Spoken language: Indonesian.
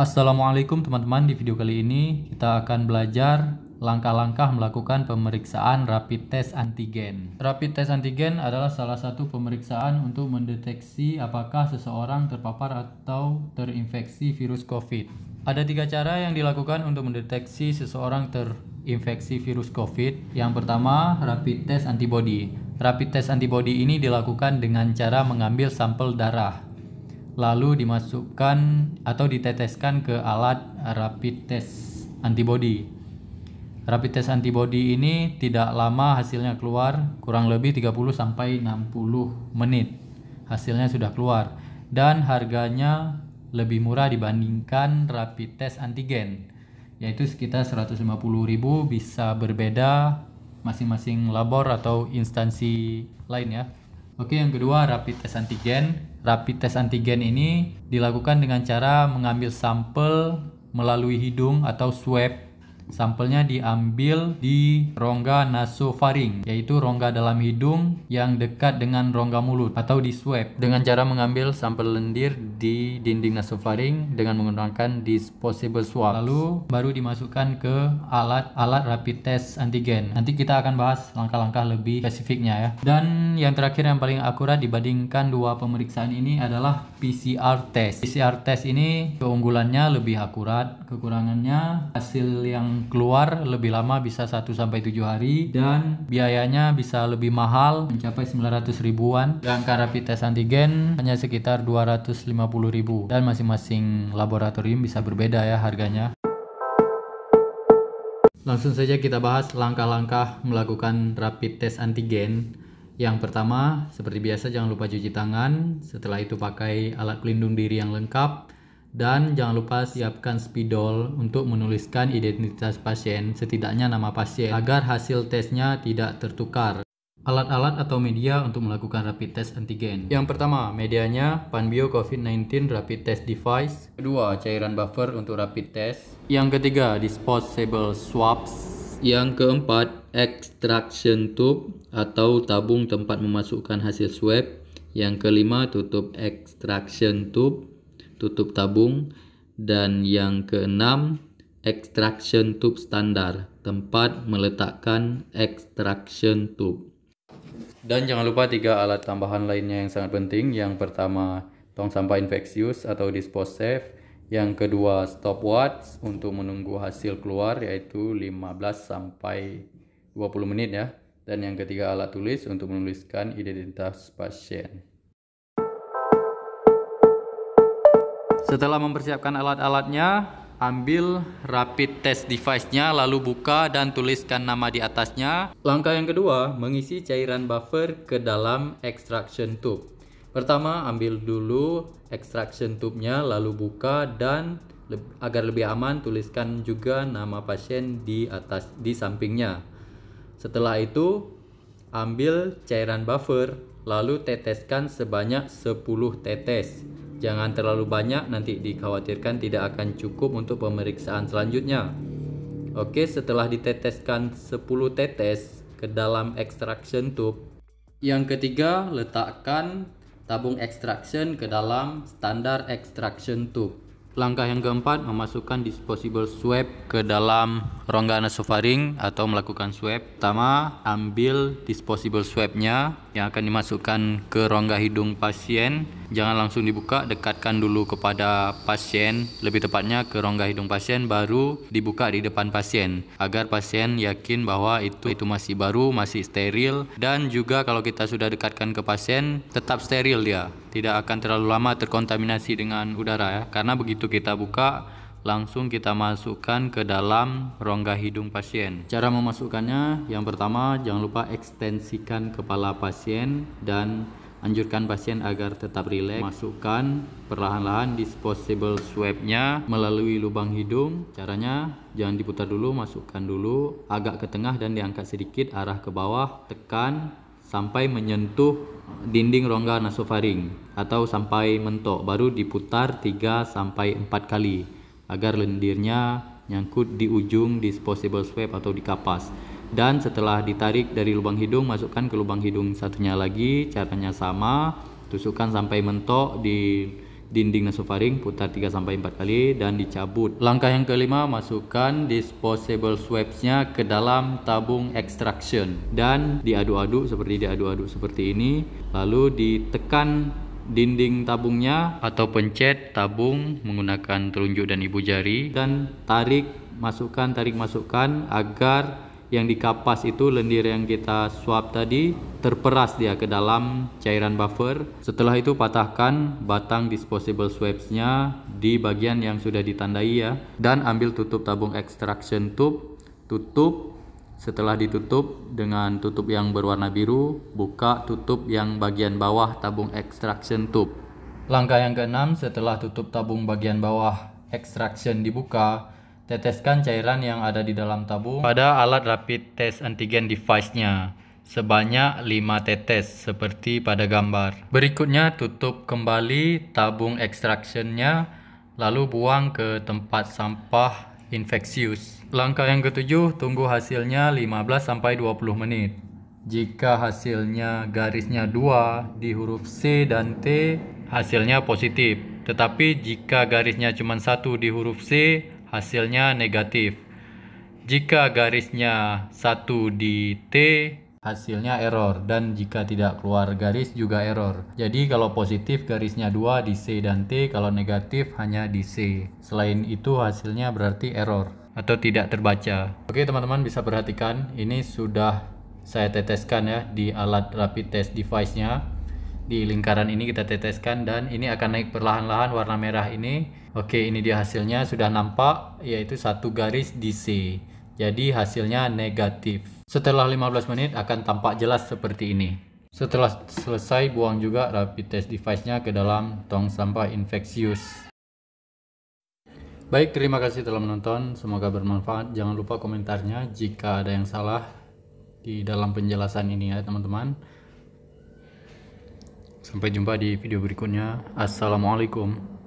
Assalamualaikum teman-teman, di video kali ini kita akan belajar langkah-langkah melakukan pemeriksaan rapid test antigen. Rapid test antigen adalah salah satu pemeriksaan untuk mendeteksi apakah seseorang terpapar atau terinfeksi virus COVID. Ada tiga cara yang dilakukan untuk mendeteksi seseorang terinfeksi virus COVID. Yang pertama, rapid test antibody. Rapid test antibody ini dilakukan dengan cara mengambil sampel darah lalu dimasukkan atau diteteskan ke alat rapid test antibody. Rapid test antibody ini tidak lama hasilnya keluar, kurang lebih 30 sampai 60 menit. Hasilnya sudah keluar dan harganya lebih murah dibandingkan rapid test antigen yaitu sekitar 150.000 bisa berbeda masing-masing labor atau instansi lain ya. Oke, yang kedua rapid test antigen. Rapid test antigen ini dilakukan dengan cara mengambil sampel melalui hidung atau swab Sampelnya diambil di rongga nasofaring, yaitu rongga dalam hidung yang dekat dengan rongga mulut atau di swab dengan cara mengambil sampel lendir di dinding nasofaring dengan menggunakan disposable swab. Lalu baru dimasukkan ke alat-alat rapid test antigen. Nanti kita akan bahas langkah-langkah lebih spesifiknya ya. Dan yang terakhir yang paling akurat dibandingkan dua pemeriksaan ini adalah PCR test. PCR test ini keunggulannya lebih akurat, kekurangannya hasil yang keluar lebih lama bisa 1 sampai 7 hari dan biayanya bisa lebih mahal mencapai 900 ribuan. Sedangkan rapid test antigen hanya sekitar 250 ribu dan masing-masing laboratorium bisa berbeda ya harganya. Langsung saja kita bahas langkah-langkah melakukan rapid test antigen. Yang pertama, seperti biasa jangan lupa cuci tangan, setelah itu pakai alat pelindung diri yang lengkap, dan jangan lupa siapkan spidol untuk menuliskan identitas pasien, setidaknya nama pasien, agar hasil tesnya tidak tertukar. Alat-alat atau media untuk melakukan rapid test antigen. Yang pertama, medianya Panbio COVID-19 Rapid Test Device. Kedua, cairan buffer untuk rapid test. Yang ketiga, disposable swabs. Yang keempat, extraction tube atau tabung tempat memasukkan hasil swab. Yang kelima, tutup extraction tube tutup tabung, dan yang keenam extraction tube standar, tempat meletakkan extraction tube. Dan jangan lupa tiga alat tambahan lainnya yang sangat penting. Yang pertama, tong sampah infeksius atau dispose safe. Yang kedua, stopwatch untuk menunggu hasil keluar yaitu 15 sampai 20 menit ya. Dan yang ketiga, alat tulis untuk menuliskan identitas pasien. Setelah mempersiapkan alat-alatnya, ambil rapid test device-nya lalu buka dan tuliskan nama di atasnya. Langkah yang kedua, mengisi cairan buffer ke dalam extraction tube. Pertama, ambil dulu extraction tube-nya lalu buka dan agar lebih aman tuliskan juga nama pasien di atas di sampingnya. Setelah itu, ambil cairan buffer lalu teteskan sebanyak 10 tetes. Jangan terlalu banyak nanti dikhawatirkan tidak akan cukup untuk pemeriksaan selanjutnya. Oke, setelah diteteskan 10 tetes ke dalam extraction tube. Yang ketiga, letakkan tabung extraction ke dalam standar extraction tube. Langkah yang keempat, memasukkan disposable swab ke dalam rongga nasofaring atau melakukan swab. Pertama, ambil disposable swabnya yang akan dimasukkan ke rongga hidung pasien. Jangan langsung dibuka, dekatkan dulu kepada pasien, lebih tepatnya ke rongga hidung pasien, baru dibuka di depan pasien agar pasien yakin bahwa itu itu masih baru, masih steril dan juga kalau kita sudah dekatkan ke pasien tetap steril dia tidak akan terlalu lama terkontaminasi dengan udara ya karena begitu kita buka langsung kita masukkan ke dalam rongga hidung pasien cara memasukkannya yang pertama jangan lupa ekstensikan kepala pasien dan anjurkan pasien agar tetap rileks masukkan perlahan-lahan disposable swabnya melalui lubang hidung caranya jangan diputar dulu masukkan dulu agak ke tengah dan diangkat sedikit arah ke bawah tekan sampai menyentuh dinding rongga nasofaring atau sampai mentok baru diputar 3 sampai 4 kali agar lendirnya nyangkut di ujung disposable swab atau di kapas dan setelah ditarik dari lubang hidung masukkan ke lubang hidung satunya lagi caranya sama tusukkan sampai mentok di dinding nasofaring putar 3 sampai 4 kali dan dicabut. Langkah yang kelima masukkan disposable swabsnya ke dalam tabung extraction dan diaduk-aduk seperti diaduk-aduk seperti ini lalu ditekan dinding tabungnya atau pencet tabung menggunakan telunjuk dan ibu jari dan tarik masukkan tarik masukkan agar yang di kapas itu lendir yang kita swab tadi terperas dia ke dalam cairan buffer. Setelah itu patahkan batang disposable swabsnya di bagian yang sudah ditandai ya. Dan ambil tutup tabung extraction tube, tutup. Setelah ditutup dengan tutup yang berwarna biru, buka tutup yang bagian bawah tabung extraction tube. Langkah yang keenam setelah tutup tabung bagian bawah extraction dibuka, Teteskan cairan yang ada di dalam tabung pada alat rapid test antigen device-nya sebanyak 5 tetes seperti pada gambar. Berikutnya tutup kembali tabung extraction-nya lalu buang ke tempat sampah infeksius. Langkah yang ketujuh, tunggu hasilnya 15 sampai 20 menit. Jika hasilnya garisnya 2 di huruf C dan T, hasilnya positif. Tetapi jika garisnya cuma satu di huruf C, hasilnya negatif. Jika garisnya satu di T, hasilnya error. Dan jika tidak keluar garis juga error. Jadi kalau positif garisnya dua di C dan T, kalau negatif hanya di C. Selain itu hasilnya berarti error atau tidak terbaca. Oke teman-teman bisa perhatikan, ini sudah saya teteskan ya di alat rapid test device-nya di lingkaran ini kita teteskan dan ini akan naik perlahan-lahan warna merah ini oke ini dia hasilnya sudah nampak yaitu satu garis DC. jadi hasilnya negatif setelah 15 menit akan tampak jelas seperti ini setelah selesai buang juga rapid test device nya ke dalam tong sampah infeksius baik terima kasih telah menonton semoga bermanfaat jangan lupa komentarnya jika ada yang salah di dalam penjelasan ini ya teman-teman Sampai jumpa di video berikutnya. Assalamualaikum.